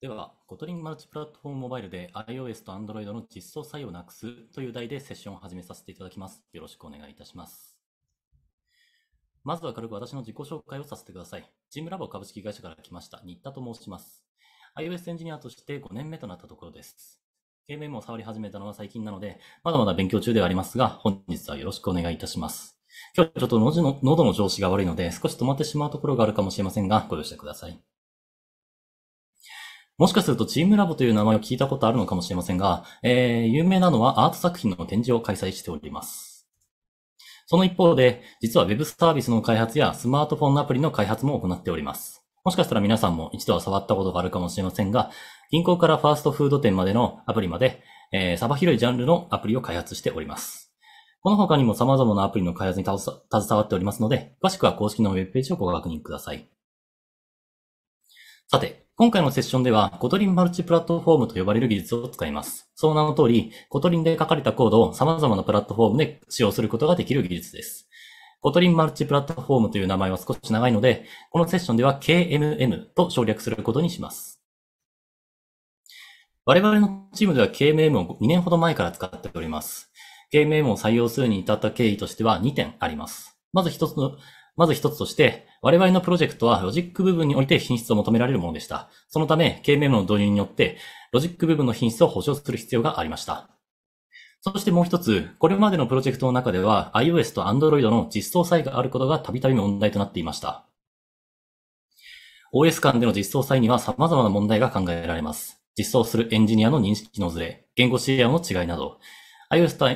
では、コトリンマルチプラットフォームモバイルで iOS と Android の実装作用をなくすという題でセッションを始めさせていただきます。よろしくお願いいたします。まずは軽く私の自己紹介をさせてください。チームラボ株式会社から来ました、新田と申します。iOS エンジニアとして5年目となったところです。KMM を触り始めたのは最近なので、まだまだ勉強中ではありますが、本日はよろしくお願いいたします。今日ちょっと喉の喉の調子が悪いので、少し止まってしまうところがあるかもしれませんが、ご容赦ください。もしかするとチームラボという名前を聞いたことあるのかもしれませんが、えー、有名なのはアート作品の展示を開催しております。その一方で、実は Web サービスの開発やスマートフォンのアプリの開発も行っております。もしかしたら皆さんも一度は触ったことがあるかもしれませんが、銀行からファーストフード店までのアプリまで、えー、幅広いジャンルのアプリを開発しております。この他にも様々なアプリの開発に携わっておりますので、詳しくは公式のウェブページをご確認ください。さて、今回のセッションでは、コトリンマルチプラットフォームと呼ばれる技術を使います。その名の通り、コトリンで書かれたコードを様々なプラットフォームで使用することができる技術です。コトリンマルチプラットフォームという名前は少し長いので、このセッションでは KMM と省略することにします。我々のチームでは KMM を2年ほど前から使っております。KMM を採用するに至った経緯としては2点あります。まず一つの、まず一つとして、我々のプロジェクトはロジック部分において品質を求められるものでした。そのため、KMM の導入によって、ロジック部分の品質を保証する必要がありました。そしてもう一つ、これまでのプロジェクトの中では iOS と Android の実装差異があることがたびたび問題となっていました。OS 間での実装際には様々な問題が考えられます。実装するエンジニアの認識のずれ、言語資料の違いなど、iOS と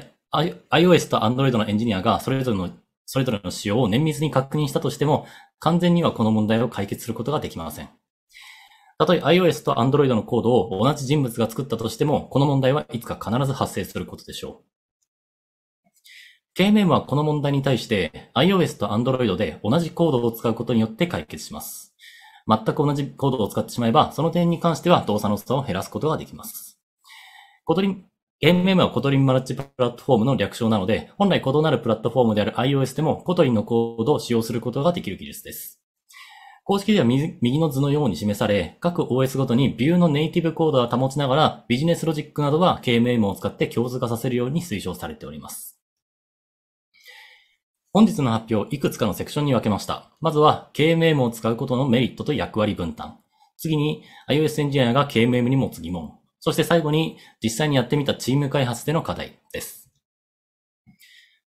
iOS と Android のエンジニアがそれぞれのそれぞれの仕様を綿密に確認したとしても、完全にはこの問題を解決することができません。たとえ iOS と Android のコードを同じ人物が作ったとしても、この問題はいつか必ず発生することでしょう。KMM はこの問題に対して iOS と Android で同じコードを使うことによって解決します。全く同じコードを使ってしまえば、その点に関しては動作の差を減らすことができます。AMM はコトリンマルチプラットフォームの略称なので、本来異なるプラットフォームである iOS でもコトリンのコードを使用することができる技術です。公式では右の図のように示され、各 OS ごとにビューのネイティブコードは保ちながら、ビジネスロジックなどは KMM を使って共通化させるように推奨されております。本日の発表、いくつかのセクションに分けました。まずは、KMM を使うことのメリットと役割分担。次に、iOS エンジニアが KMM にも次問。そして最後に、実際にやってみたチーム開発での課題です。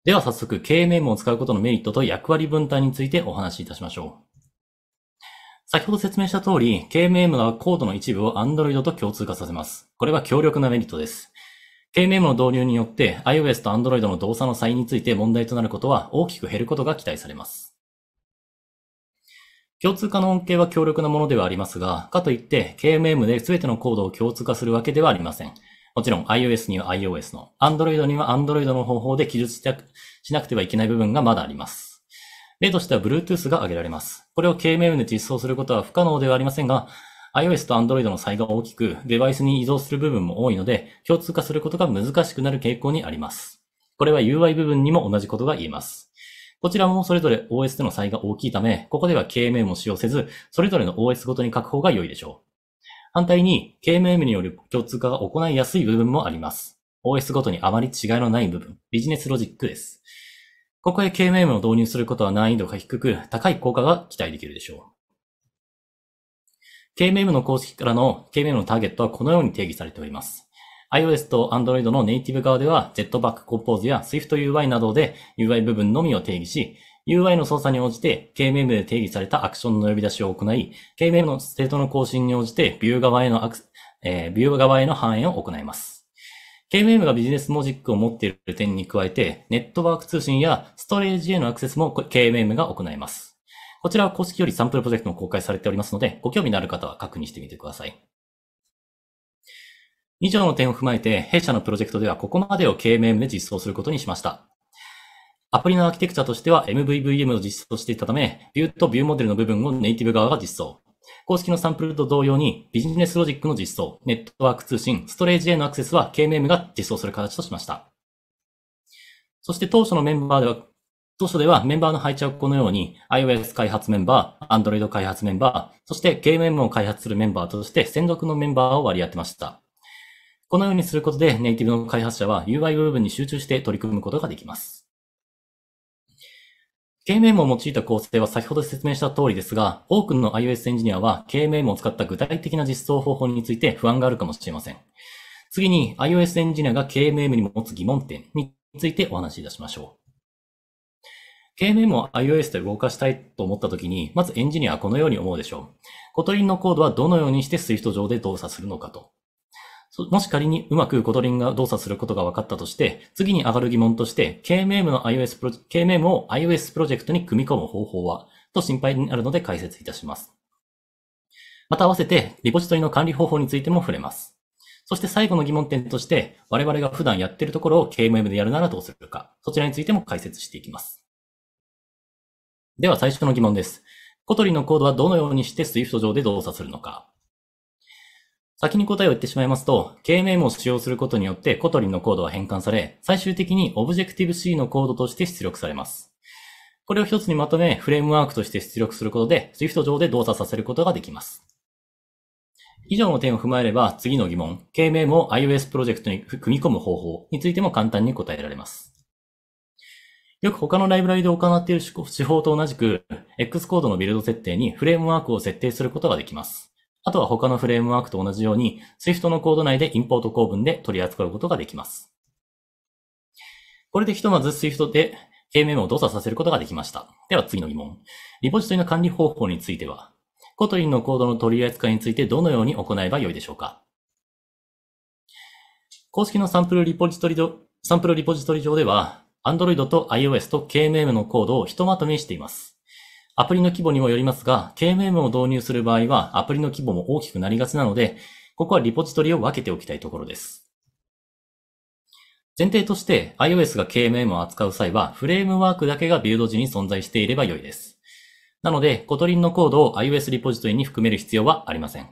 では早速、経営メモを使うことのメリットと役割分担についてお話しいたしましょう。先ほど説明した通り、KMM はコードの一部を Android と共通化させます。これは強力なメリットです。KMM の導入によって iOS と Android の動作の差異について問題となることは大きく減ることが期待されます。共通化の恩恵は強力なものではありますが、かといって KMM で全てのコードを共通化するわけではありません。もちろん iOS には iOS の、Android には Android の方法で記述しなくてはいけない部分がまだあります。例としては Bluetooth が挙げられます。これを KMM で実装することは不可能ではありませんが、iOS と Android の差異が大きく、デバイスに移動する部分も多いので、共通化することが難しくなる傾向にあります。これは UI 部分にも同じことが言えます。こちらもそれぞれ OS での差異が大きいため、ここでは KMM を使用せず、それぞれの OS ごとに書く方が良いでしょう。反対に、KMM による共通化が行いやすい部分もあります。OS ごとにあまり違いのない部分、ビジネスロジックです。ここへ KMM を導入することは難易度が低く、高い効果が期待できるでしょう。KMM の公式からの KMM のターゲットはこのように定義されております。iOS と Android のネイティブ側では Jetpack Compose や SwiftUI などで UI 部分のみを定義し、UI の操作に応じて KMM で定義されたアクションの呼び出しを行い、KMM のステートの更新に応じてビュー側へのアクえー、ビュー側への反映を行います。KMM がビジネスモジックを持っている点に加えて、ネットワーク通信やストレージへのアクセスも KMM が行います。こちらは公式よりサンプルプロジェクトも公開されておりますので、ご興味のある方は確認してみてください。以上の点を踏まえて、弊社のプロジェクトではここまでを KMM で実装することにしました。アプリのアーキテクチャとしては MVVM を実装していたため、ビューとビューモデルの部分をネイティブ側が実装。公式のサンプルと同様に、ビジネスロジックの実装、ネットワーク通信、ストレージへのアクセスは KMM が実装する形としました。そして当初のメンバーでは、当初ではメンバーの配置はこのように iOS 開発メンバー、Android 開発メンバー、そして KMM を開発するメンバーとして専属のメンバーを割り当てました。このようにすることで、ネイティブの開発者は UI 部分に集中して取り組むことができます。KMM を用いた構成は先ほど説明した通りですが、多くの iOS エンジニアは KMM を使った具体的な実装方法について不安があるかもしれません。次に iOS エンジニアが KMM に持つ疑問点についてお話しいたしましょう。KMM を iOS で動かしたいと思った時に、まずエンジニアはこのように思うでしょう。コトリンのコードはどのようにして Swift 上で動作するのかと。もし仮にうまくコトリンが動作することが分かったとして、次に上がる疑問として、KMM の iOS プロ、KMM を iOS プロジェクトに組み込む方法は、と心配になるので解説いたします。また合わせて、リポジトリの管理方法についても触れます。そして最後の疑問点として、我々が普段やっているところを KMM でやるならどうするか、そちらについても解説していきます。では最初の疑問です。コトリのコードはどのようにして Swift 上で動作するのか先に答えを言ってしまいますと、KMM を使用することによってコトリンのコードは変換され、最終的に Objective-C のコードとして出力されます。これを一つにまとめ、フレームワークとして出力することで、Swift 上で動作させることができます。以上の点を踏まえれば、次の疑問、KMM を iOS プロジェクトに組み込む方法についても簡単に答えられます。よく他のライブラリで行っている手法と同じく、X コードのビルド設定にフレームワークを設定することができます。あとは他のフレームワークと同じように Swift のコード内でインポート構文で取り扱うことができます。これでひとまず Swift で KMM を動作させることができました。では次の疑問。リポジトリの管理方法については、コトリンのコードの取り扱いについてどのように行えばよいでしょうか公式のサンプルリポジトリサンプルリポジトリ上では、Android と iOS と KMM のコードをひとまとめしています。アプリの規模にもよりますが、KMM を導入する場合は、アプリの規模も大きくなりがちなので、ここはリポジトリを分けておきたいところです。前提として iOS が KMM を扱う際は、フレームワークだけがビルド時に存在していれば良いです。なので、コトリンのコードを iOS リポジトリに含める必要はありません。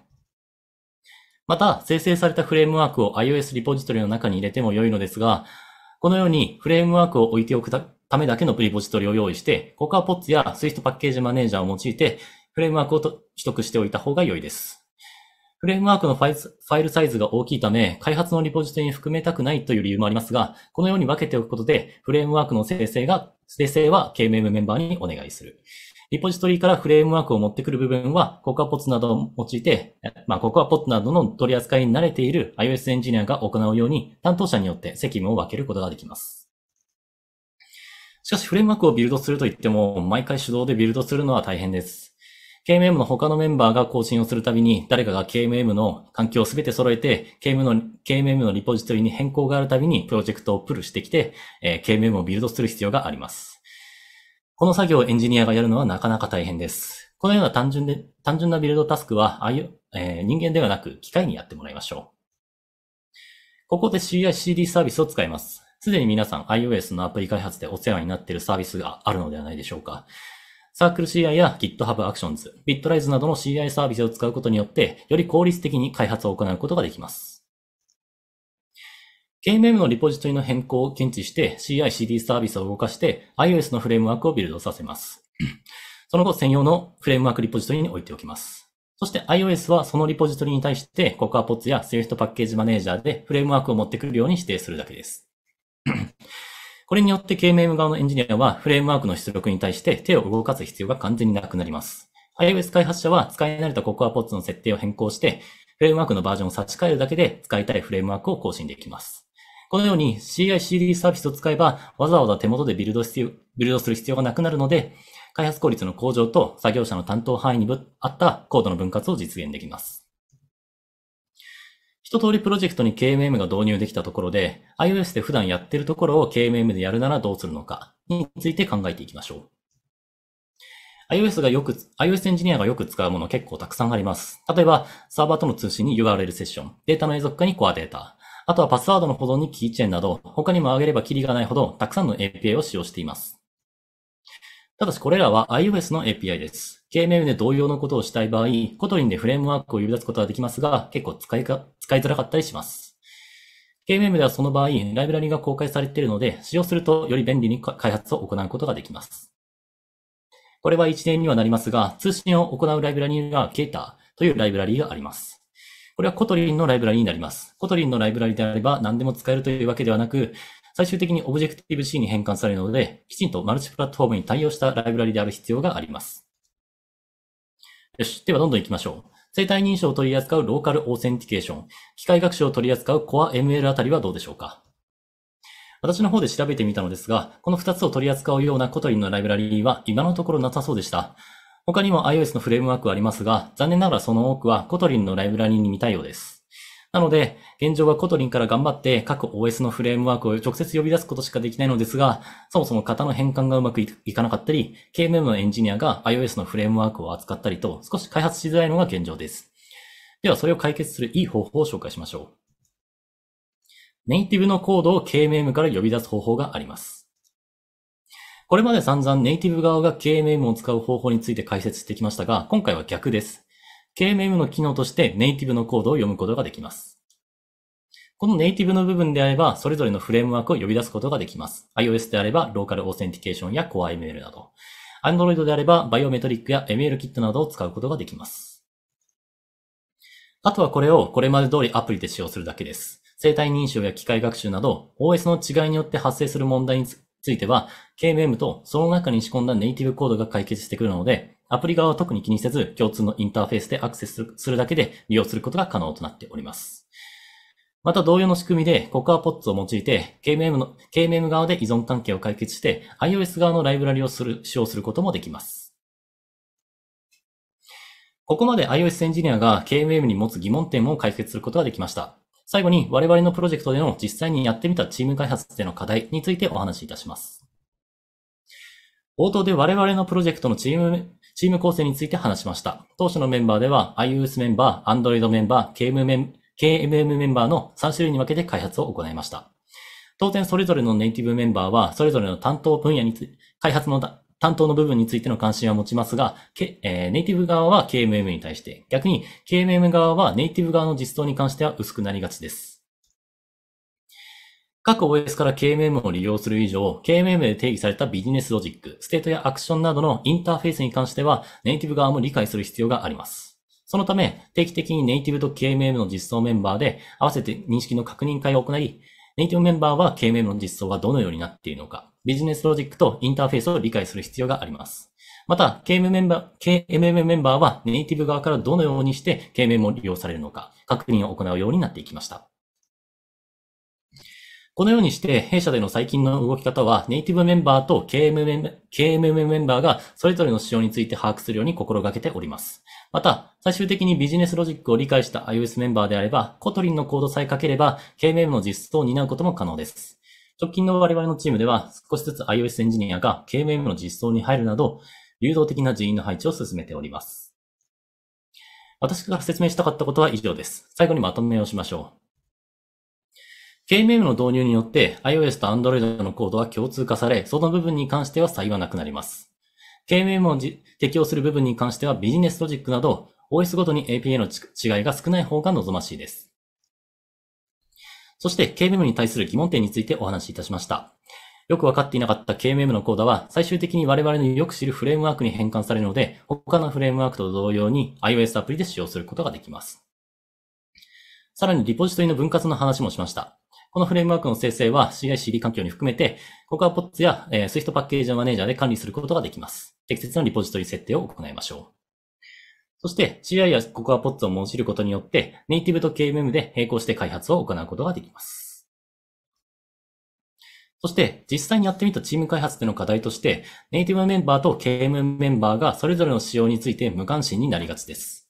また、生成されたフレームワークを iOS リポジトリの中に入れても良いのですが、このようにフレームワークを置いておくためだけのプリポジトリを用意して、ここは POTS や Swift パッケージマネージャーを用いて、フレームワークを取得しておいた方が良いです。フレームワークのファイルサイズが大きいため、開発のリポジトリに含めたくないという理由もありますが、このように分けておくことで、フレームワークの生成が、生成は KMM メンバーにお願いする。リポジトリからフレームワークを持ってくる部分は、ココアポッツなどを用いて、まあ、ココアポッツなどの取り扱いに慣れている iOS エンジニアが行うように、担当者によって責務を分けることができます。しかしフレームワークをビルドすると言っても、毎回手動でビルドするのは大変です。KMM の他のメンバーが更新をするたびに、誰かが KMM の環境をすべて揃えて、KMM の、KMM のリポジトリに変更があるたびにプロジェクトをプルしてきて、えー、KMM をビルドする必要があります。この作業をエンジニアがやるのはなかなか大変です。このような単純で、単純なビルドタスクは、あいう、えー、人間ではなく機械にやってもらいましょう。ここで CI/CD サービスを使います。すでに皆さん iOS のアプリ開発でお世話になっているサービスがあるのではないでしょうか。サークル CI や GitHub Actions、Bitrise などの CI サービスを使うことによって、より効率的に開発を行うことができます。KMM のリポジトリの変更を検知して CI/CD サービスを動かして iOS のフレームワークをビルドさせます。その後専用のフレームワークリポジトリに置いておきます。そして iOS はそのリポジトリに対して CocoaPods や Swift パッケージマネージャーでフレームワークを持ってくるように指定するだけです。これによって KMM 側のエンジニアはフレームワークの出力に対して手を動かす必要が完全になくなります。iOS 開発者は使い慣れた CocoaPods の設定を変更して、フレームワークのバージョンを差し替えるだけで使いたいフレームワークを更新できます。このように CI/CD サービスを使えばわざわざ手元でビルドビルドする必要がなくなるので、開発効率の向上と作業者の担当範囲に合ったコードの分割を実現できます。一通りプロジェクトに KMM が導入できたところで、iOS で普段やってるところを KMM でやるならどうするのかについて考えていきましょう。iOS がよく、iOS エンジニアがよく使うもの結構たくさんあります。例えば、サーバーとの通信に URL セッション、データの永続化にコアデータ、あとはパスワードの保存にキーチェーンなど、他にも挙げればキリがないほどたくさんの API を使用しています。ただしこれらは iOS の API です。KMM で同様のことをしたい場合、コトリンでフレームワークを呼び出すことはできますが、結構使いか使いづらかったりします。KMM ではその場合、ライブラリが公開されているので、使用するとより便利に開発を行うことができます。これは1年にはなりますが、通信を行うライブラリが k a t a というライブラリがあります。これはコトリンのライブラリになります。コトリンのライブラリであれば何でも使えるというわけではなく、最終的に Objective-C に変換されるので、きちんとマルチプラットフォームに対応したライブラリである必要があります。よし。ではどんどん行きましょう。生体認証を取り扱うローカルオーセンティケーション、機械学習を取り扱う Core ML あたりはどうでしょうか私の方で調べてみたのですが、この2つを取り扱うようなコトリンのライブラリーは今のところなさそうでした。他にも iOS のフレームワークはありますが、残念ながらその多くはコトリンのライブラリーに似たようです。なので、現状はコトリンから頑張って各 OS のフレームワークを直接呼び出すことしかできないのですが、そもそも型の変換がうまくいかなかったり、KMM のエンジニアが iOS のフレームワークを扱ったりと、少し開発しづらいのが現状です。では、それを解決するいい方法を紹介しましょう。ネイティブのコードを KMM から呼び出す方法があります。これまで散々ネイティブ側が KMM を使う方法について解説してきましたが、今回は逆です。KMM の機能としてネイティブのコードを読むことができます。このネイティブの部分であれば、それぞれのフレームワークを呼び出すことができます。iOS であれば、ローカルオーセンティケーションや CoreML など。Android であれば、バイオメトリックや MLKit などを使うことができます。あとはこれをこれまで通りアプリで使用するだけです。生体認証や機械学習など、OS の違いによって発生する問題については、KMM とその中に仕込んだネイティブコードが解決してくるので、アプリ側は特に気にせず、共通のインターフェースでアクセスするだけで利用することが可能となっております。また同様の仕組みで、ココアポッツを用いて、KMM の、KMM 側で依存関係を解決して、iOS 側のライブラリをする、使用することもできます。ここまで iOS エンジニアが KMM に持つ疑問点を解決することができました。最後に我々のプロジェクトでの実際にやってみたチーム開発での課題についてお話しいたします。冒頭で我々のプロジェクトのチームチーム構成について話しました。当初のメンバーでは iOS メンバー、Android メンバー、KM m メンバーの3種類に分けて開発を行いました。当然それぞれのネイティブメンバーは、それぞれの担当分野につい開発の担当の部分についての関心は持ちますが、えー、ネイティブ側は KMM に対して、逆に KMM 側はネイティブ側の実装に関しては薄くなりがちです。各 OS から KMM を利用する以上、KMM で定義されたビジネスロジック、ステートやアクションなどのインターフェースに関しては、ネイティブ側も理解する必要があります。そのため、定期的にネイティブと KMM の実装メンバーで、合わせて認識の確認会を行い、ネイティブメンバーは KMM の実装がどのようになっているのか、ビジネスロジックとインターフェースを理解する必要があります。また、KMM メンバー、KMM メンバーはネイティブ側からどのようにして KMM を利用されるのか、確認を行うようになっていきました。このようにして、弊社での最近の動き方は、ネイティブメンバーと KMM, メンバーが、それぞれの仕様について把握するように心がけております。また、最終的にビジネスロジックを理解した iOS メンバーであれば、コトリンのコードさえ書ければ、KMM の実装を担うことも可能です。直近の我々のチームでは、少しずつ iOS エンジニアが KMM の実装に入るなど、流動的な人員の配置を進めております。私が説明したかったことは以上です。最後にまとめをしましょう。KMM の導入によって iOS と Android のコードは共通化され、その部分に関しては差異はなくなります。KMM を適用する部分に関してはビジネスロジックなど、OS ごとに APA の違いが少ない方が望ましいです。そして KMM に対する疑問点についてお話しいたしました。よくわかっていなかった KMM のコードは最終的に我々のよく知るフレームワークに変換されるので、他のフレームワークと同様に iOS アプリで使用することができます。さらにリポジトリの分割の話もしました。このフレームワークの生成は CI/CD 環境に含めて、ココアポッツや、えー、Swift パッケージマネージャーで管理することができます。適切なリポジトリ設定を行いましょう。そして CI やココ p ポッツを用いることによって、ネイティブと KMM で並行して開発を行うことができます。そして、実際にやってみたチーム開発での課題として、ネイティブメンバーと KM メンバーがそれぞれの仕様について無関心になりがちです。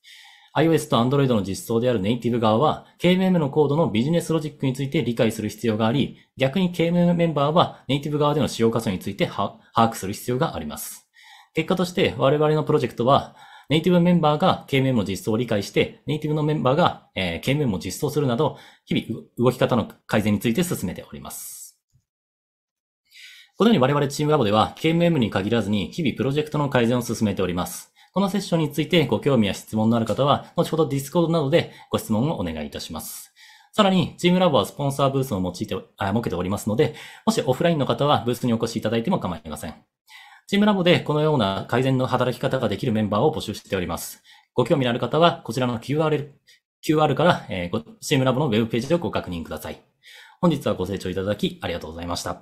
iOS と Android の実装であるネイティブ側は、KMM のコードのビジネスロジックについて理解する必要があり、逆に KMM メンバーはネイティブ側での使用箇所について把握する必要があります。結果として我々のプロジェクトは、ネイティブメンバーが KMM の実装を理解して、ネイティブのメンバーが、え KMM を実装するなど、日々動き方の改善について進めております。このように我々チームラボでは KMM に限らずに日々プロジェクトの改善を進めております。このセッションについてご興味や質問のある方は、後ほど Discord などでご質問をお願いいたします。さらに、チームラボはスポンサーブースを用いて、あ設けておりますので、もしオフラインの方はブースにお越しいただいても構いません。チームラボでこのような改善の働き方ができるメンバーを募集しております。ご興味のある方は、こちらの QR、QR から、えー、チームラボのウェブページをご確認ください。本日はご清聴いただきありがとうございました。